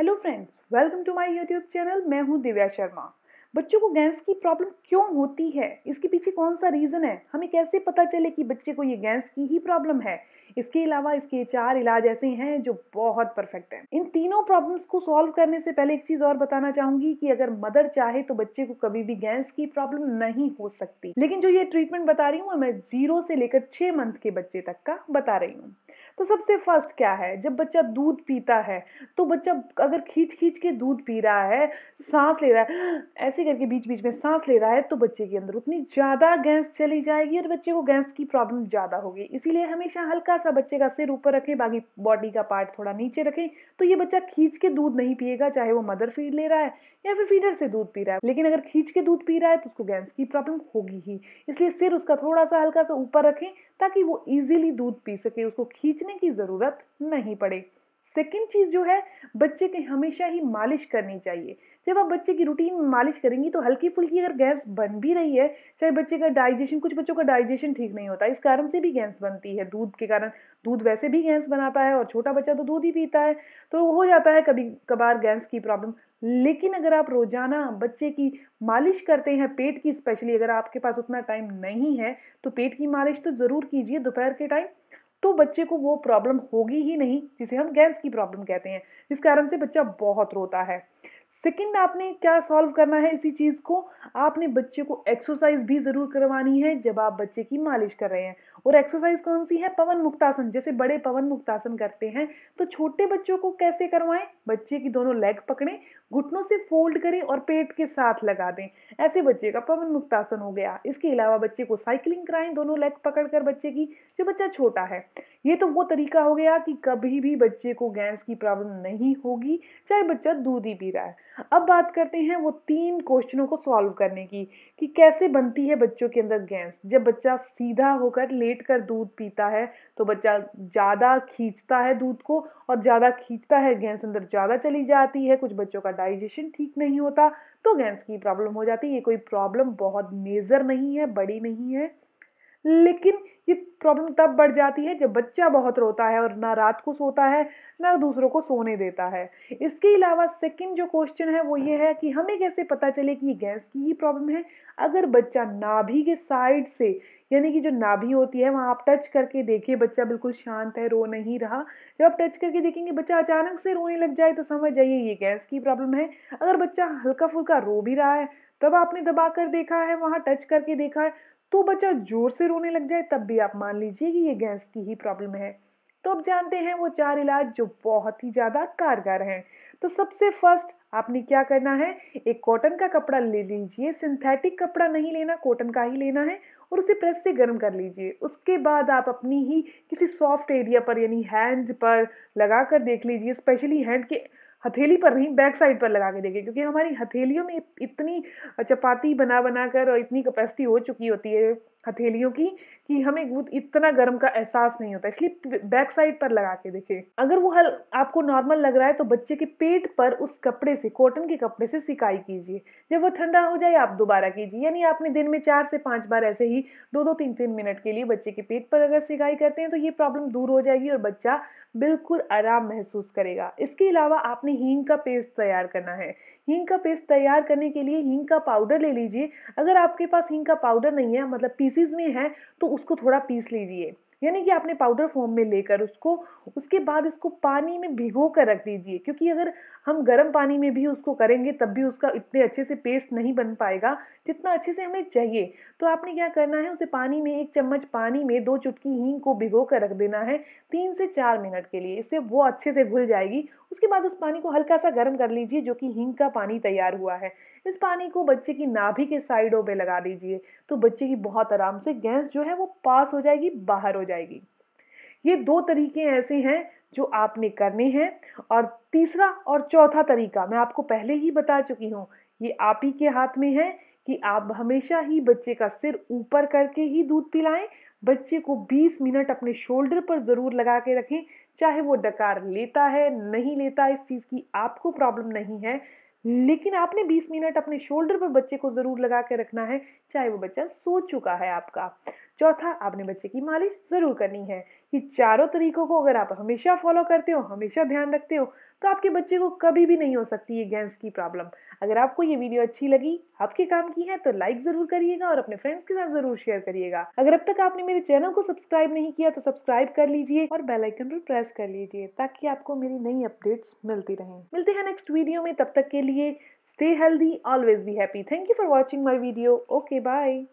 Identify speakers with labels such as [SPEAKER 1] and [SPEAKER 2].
[SPEAKER 1] hello friends welcome to my YouTube channel मैं हूं दिव्या शर्मा बच्चों को गैस की प्रॉब्लम क्यों होती है इसके पीछे कौन सा रीज़न है हमें कैसे पता चले कि बच्चे को ये गैस की ही प्रॉब्लम है इसके अलावा इसके चार इलाज ऐसे हैं जो बहुत परफेक्ट हैं इन तीनों प्रॉब्लम्स को सॉल्व करने से पहले एक चीज़ और बताना चाहूंगी कि अगर मदर चाहे तो बच्चे को कभी भी गैस की प्रॉब्लम नहीं हो सकती लेकिन जो ये ट्रीटमेंट बता रही हूँ मैं जीरो से लेकर छः मंथ के बच्चे तक का बता रही हूँ तो सबसे फर्स्ट क्या है जब बच्चा दूध पीता है तो बच्चा अगर खींच खींच के दूध पी रहा है सांस ले रहा है ऐसे करके बीच बीच में सांस ले रहा है तो बच्चे के अंदर उतनी ज़्यादा गैस चली जाएगी और बच्चे को गैस की प्रॉब्लम ज़्यादा होगी इसीलिए हमेशा हल्का सा बच्चे का सिर ऊपर रखें बाकी बॉडी का पार्ट थोड़ा नीचे रखें तो ये बच्चा खींच के दूध नहीं पिएगा चाहे वो मदर फीड ले रहा है या फिर फीडर से दूध पी रहा है लेकिन अगर खींच के दूध पी रहा है तो उसको गैस की प्रॉब्लम होगी ही इसलिए सिर उसका थोड़ा सा हल्का सा ऊपर रखें ताकि वो ईजिली दूध पी सके उसको खींचने सोचने की ज़रूरत नहीं पड़े सेकेंड चीज़ जो है बच्चे की हमेशा ही मालिश करनी चाहिए जब आप बच्चे की रूटीन में मालिश करेंगी तो हल्की फुल्की अगर गैस बन भी रही है चाहे बच्चे का डाइजेशन कुछ बच्चों का डाइजेशन ठीक नहीं होता इस कारण से भी गैस बनती है दूध के कारण दूध वैसे भी गैस बनाता है और छोटा बच्चा तो दूध ही पीता है तो हो जाता है कभी कभार गैस की प्रॉब्लम लेकिन अगर आप रोज़ाना बच्चे की मालिश करते हैं पेट की स्पेशली अगर आपके पास उतना टाइम नहीं है तो पेट की मालिश तो ज़रूर कीजिए दोपहर के टाइम तो बच्चे को वो प्रॉब्लम होगी ही नहीं जिसे हम गैस की प्रॉब्लम कहते हैं जिस कारण से बच्चा बहुत रोता है सेकंड आपने क्या सॉल्व करना है इसी चीज़ को आपने बच्चे को एक्सरसाइज भी ज़रूर करवानी है जब आप बच्चे की मालिश कर रहे हैं और एक्सरसाइज कौन सी है पवन मुक्तासन जैसे बड़े पवन मुक्तासन करते हैं तो छोटे बच्चों को कैसे करवाएं बच्चे की दोनों लेग पकड़ें घुटनों से फोल्ड करें और पेट के साथ लगा दें ऐसे बच्चे का पवन मुक्तासन हो गया इसके अलावा बच्चे को साइकिलिंग कराएं दोनों लेग पकड़कर बच्चे की जो बच्चा छोटा है ये तो वो तरीका हो गया कि कभी भी बच्चे को गैस की प्रॉब्लम नहीं होगी चाहे बच्चा दूध ही पी रहा है अब बात करते हैं वो तीन क्वेश्चनों को सॉल्व करने की कि कैसे बनती है बच्चों के अंदर गैस जब बच्चा सीधा होकर लेट लेट कर दूध पीता है तो बच्चा ज़्यादा खींचता है दूध को और ज़्यादा खींचता है गैस अंदर ज़्यादा चली जाती है कुछ बच्चों का डाइजेशन ठीक नहीं होता तो गैस की प्रॉब्लम हो जाती है ये कोई प्रॉब्लम बहुत मेजर नहीं है बड़ी नहीं है लेकिन ये प्रॉब्लम तब बढ़ जाती है जब बच्चा बहुत रोता है और ना रात को सोता है ना दूसरों को सोने देता है इसके अलावा सेकंड जो क्वेश्चन है वो ये है कि हमें कैसे पता चले कि ये गैस की ही प्रॉब्लम है अगर बच्चा नाभि के साइड से यानी कि जो नाभि होती है वहाँ आप टच करके देखिए बच्चा बिल्कुल शांत है रो नहीं रहा जब आप टच करके देखेंगे बच्चा अचानक से रोने लग जाए तो समझ जाइए ये गैस की प्रॉब्लम है अगर बच्चा हल्का फुल्का रो भी रहा है तब आपने दबा कर देखा है वहाँ टच करके देखा है तो बच्चा जोर से रोने लग जाए तब भी आप मान लीजिए कि ये गैस की ही प्रॉब्लम है तो आप जानते हैं वो चार इलाज जो बहुत ही ज़्यादा कारगर हैं तो सबसे फर्स्ट आपने क्या करना है एक कॉटन का कपड़ा ले लीजिए सिंथेटिक कपड़ा नहीं लेना कॉटन का ही लेना है और उसे प्रेस से गर्म कर लीजिए उसके बाद आप अपनी ही किसी सॉफ्ट एरिया पर यानी हैंड पर लगा कर देख लीजिए स्पेशली हैंड के हथेली पर नहीं बैक साइड पर लगा के देखें क्योंकि हमारी हथेलियों में इतनी चपाती बना बना कर और इतनी कैपेसिटी हो चुकी होती है हथेलियों की कि हमें इतना गर्म का एहसास नहीं होता इसलिए बैक साइड पर लगा के देखें अगर वो हल आपको नॉर्मल लग रहा है तो बच्चे के पेट पर उस कपड़े से कॉटन के कपड़े से सिकाई कीजिए जब वो ठंडा हो जाए आप दोबारा कीजिए यानी आपने दिन में चार से पाँच बार ऐसे ही दो दो तीन तीन मिनट के लिए बच्चे के पेट पर अगर सिकाई करते हैं तो ये प्रॉब्लम दूर हो जाएगी और बच्चा बिल्कुल आराम महसूस करेगा इसके अलावा आपने आपने हींग का पेस्ट तैयार करना है हींग का पेस्ट तैयार करने के लिए हींग का पाउडर ले लीजिए अगर आपके पास हींग का पाउडर नहीं है मतलब पीसीज में है तो उसको थोड़ा पीस लीजिए यानी कि आपने पाउडर फॉर्म में लेकर उसको उसके बाद इसको पानी में भिगो कर रख दीजिए क्योंकि अगर हम गर्म पानी में भी उसको करेंगे तब भी उसका इतने अच्छे से पेस्ट नहीं बन पाएगा जितना अच्छे से हमें चाहिए तो आपने क्या करना है उसे पानी में एक चम्मच पानी में दो चुटकी हींग को भिगो कर रख देना है तीन से चार मिनट के लिए इससे वो अच्छे से घुल जाएगी उसके बाद उस पानी को हल्का सा गर्म कर लीजिए जो कि हींग का पानी तैयार हुआ है इस पानी को बच्चे की नाभी के साइडों पे लगा दीजिए तो बच्चे की बहुत आराम से गैस जो है वो पास हो जाएगी बाहर हो जाएगी ये दो तरीके ऐसे हैं जो आपने करने हैं और तीसरा और चौथा तरीका मैं आपको पहले ही बता चुकी हूँ ये आप ही के हाथ में है कि आप हमेशा ही बच्चे का सिर ऊपर करके ही दूध पिलाएं बच्चे को 20 मिनट अपने शोल्डर पर ज़रूर लगा के रखें चाहे वो डकार लेता है नहीं लेता इस चीज़ की आपको प्रॉब्लम नहीं है लेकिन आपने 20 मिनट अपने शोल्डर पर बच्चे को ज़रूर लगा के रखना है चाहे वो बच्चा सो चुका है आपका चौथा आपने बच्चे की मालिश ज़रूर करनी है कि चारों तरीकों को अगर आप हमेशा फॉलो करते हो हमेशा ध्यान रखते हो तो आपके बच्चे को कभी भी नहीं हो सकती ये गैस की प्रॉब्लम अगर आपको ये वीडियो अच्छी लगी आपके काम की है तो लाइक ज़रूर करिएगा और अपने फ्रेंड्स के साथ ज़रूर शेयर करिएगा अगर अब तक आपने मेरे चैनल को सब्सक्राइब नहीं किया तो सब्सक्राइब कर लीजिए और बेलाइकन पर प्रेस कर लीजिए ताकि आपको मेरी नई अपडेट्स मिलती रहें मिलते हैं नेक्स्ट वीडियो में तब तक के लिए stay healthy always be happy thank you for watching my video okay bye